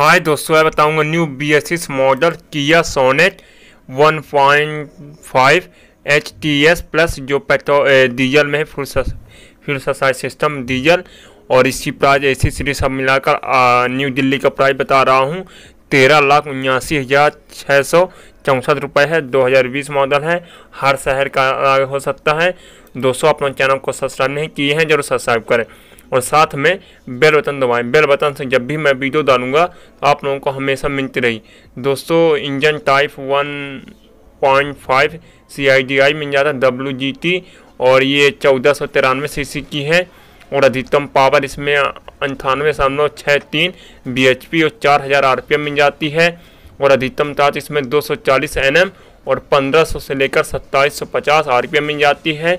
हाय दोस्तों मैं बताऊंगा new B S six model Kia Sonet 1.5 point H T S plus जो पेट्रोल डीजल में है फुल सस, फुल सिस्टम डीजल और इसकी प्राइस ए सी सीरीज सब मिलाकर न्यू दिल्ली का प्राइस बता रहा हूँ तेरह लाख उन्यासी हज़ार छः सौ चौंसठ रुपये है 2020 मॉडल है हर शहर का हो सकता है दोस्तों अपने चैनल को सब्सक्राइब नहीं किए हैं जरूर सब्सक्राइब करें और साथ में बेल बटन दबाएं बेल बटन से जब भी मैं वीडियो डालूँगा तो आप लोगों को हमेशा मिलती रही दोस्तों engine type one point five C I D I मिल जाता है डब्ल्यू जी टी और ये चौदह सौ तिरानवे सी सी की है और अधिकतम पावर इसमें अंठानवे दशमलव छः तीन बी एच पी और चार हज़ार आर पी एम मिल जाती है और अधिकतम ताज इसमें दो सौ चालीस एन एम और पंद्रह सौ से लेकर सत्ताईस सौ पचास आर पी एम मिल जाती है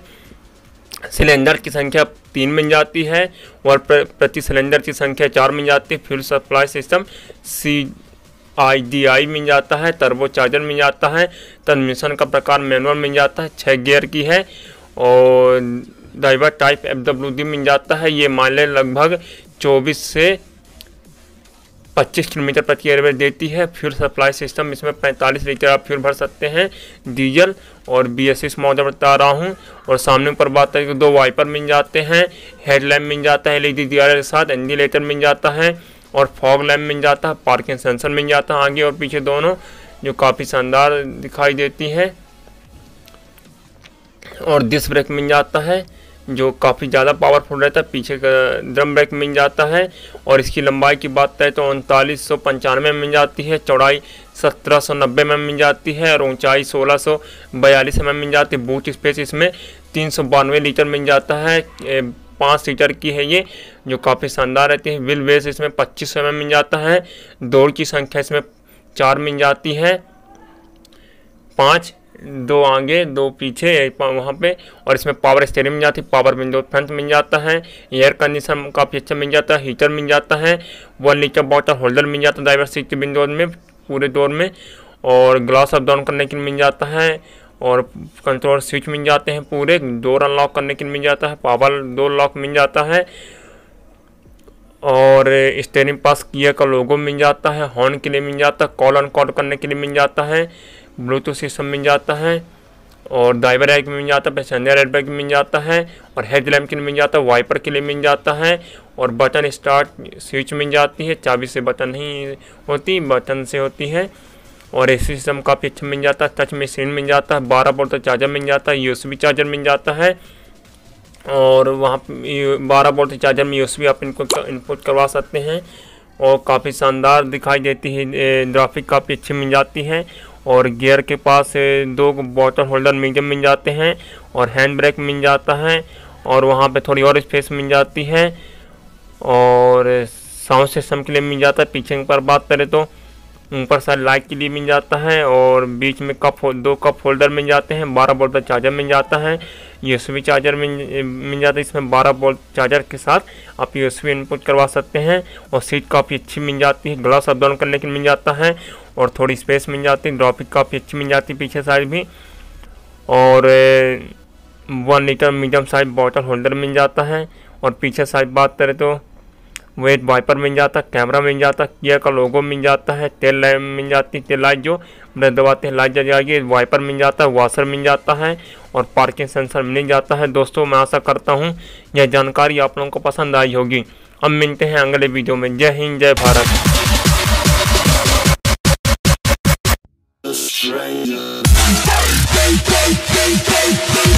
सिलेंडर की संख्या तीन बन जाती है और प्रति सिलेंडर की संख्या चार बन जाती है fuel supply system C I D I मिल जाता है टर्बो चार्जर मिल जाता है ट्रांसमिशन का प्रकार मैनुअल मिल जाता है छः गियर की है और driver type F W D मिल जाता है ये माइलेज लगभग 24 से 25 किलोमीटर प्रति एयरवेज देती है फ्यूल सप्लाई सिस्टम इसमें 45 लीटर आप फ्यूल भर सकते हैं डीजल और बी एस एस मॉडल बता रहा हूँ और सामने ऊपर बात करें तो दो वाइपर मिल जाते हैं हेडलैम्प मिल जाता है एल ई के साथ इंडिलेटर मिल जाता है और फॉग लैम्प मिल जाता है पार्किंग सेंसर मिल जाता है आगे और पीछे दोनों जो काफ़ी शानदार दिखाई देती है और डिस्क ब्रेक मिल जाता है जो काफ़ी ज़्यादा पावरफुल रहता है पीछे का ड्रम ब्रेक मिल जाता है और इसकी लंबाई की बात करें तो उनतालीस सौ पंचानवे में मिल जाती है चौड़ाई सत्रह सौ नब्बे में मिल जाती है और ऊंचाई सोलह सौ बयालीस में मिल जाती है बूट स्पेस इसमें तीन सौ बानवे लीटर मिल जाता है पाँच सीटर की है ये जो काफ़ी शानदार रहती है व्हील बेस इसमें पच्चीस सौ मिल जाता है दौड़ की संख्या इसमें चार मिल जाती है पाँच दो आगे दो पीछे वहाँ पे और इसमें पावर स्टेरिंग मिल जाती है पावर विंडो फ्रंट मिल जाता है एयर कंडीशन काफ़ी अच्छा मिल जाता है हीटर मिल जाता है वन लीटर बॉटल होल्डर मिल जाता है ड्राइवर सीट के विंडो में पूरे डोर में और ग्लास अप डाउन करने के लिए मिल जाता है और कंट्रोल स्विच मिल जाते हैं पूरे डोर अनलॉक करने के लिए मिल जाता है पावर डोर लॉक मिल जाता है और स्टेयरिंग पास किया का लोगो मिल जाता है हॉर्न के लिए मिल जाता है कॉल अनकॉल करने के लिए मिल जाता है ब्लूटूथ सिस्टम मिल जाता है और ड्राइवर एयर मिल जाता है पैसेंजर एयर बैग मिल जाता है और हेडलैम्प के लिए मिल जाता है वाइपर के लिए मिल जाता है और बटन स्टार्ट स्विच मिल जाती है चाबी से बटन नहीं होती बटन से होती है और ए सिस्टम काफ़ी अच्छा मिल जाता है टच मशीन मिल जाता है बारह बोल्ट का चार्जर मिल जाता है यू चार्जर मिल जाता है और वहाँ बारह बोल्ट चार्जर में यू आप इनको इनपुट करवा सकते हैं और काफ़ी शानदार दिखाई देती है ग्राफिक काफ़ी अच्छी मिल जाती है और गियर के पास दो बॉटल होल्डर मीडियम मिल जाते हैं और हैंड ब्रेक मिल जाता है और वहाँ पे थोड़ी और स्पेस मिल जाती है और साउंड सिस्टम के लिए मिल जाता है पीछे पर बात करें तो ऊपर साइड लाइट के लिए मिल जाता है और बीच में कप दो कप होल्डर मिल जाते हैं बारह बोल्ट का चार्जर मिल जाता है यूएसबी चार्जर मिल मिल जाता है इसमें बारह बोल्ट चार्जर के साथ आप यूएसबी इनपुट करवा सकते हैं और सीट काफ़ी अच्छी मिल जाती है ग्लास अपडाउन करने के मिल जाता है और थोड़ी स्पेस मिल जाती है ड्रॉपिक काफ़ी अच्छी मिल जाती है पीछे साइड भी और one litre medium size bottle holder मिल जाता है और पीछे साइड बात करें तो वेट वाइपर मिल जाता है कैमरा मिल जाता किया का लोगो मिल जाता है तेल लाइट मिल जाती तेल लाइट जो ब्रेक दबाते हैं लाइट जल जाएगी वाइपर मिल जाता है वाशर मिल जाता है और पार्किंग सेंसर मिल जाता है दोस्तों मैं आशा करता हूँ यह जानकारी आप लोगों को पसंद आई होगी अब मिलते हैं अगले वीडियो में जय हिंद जय भारत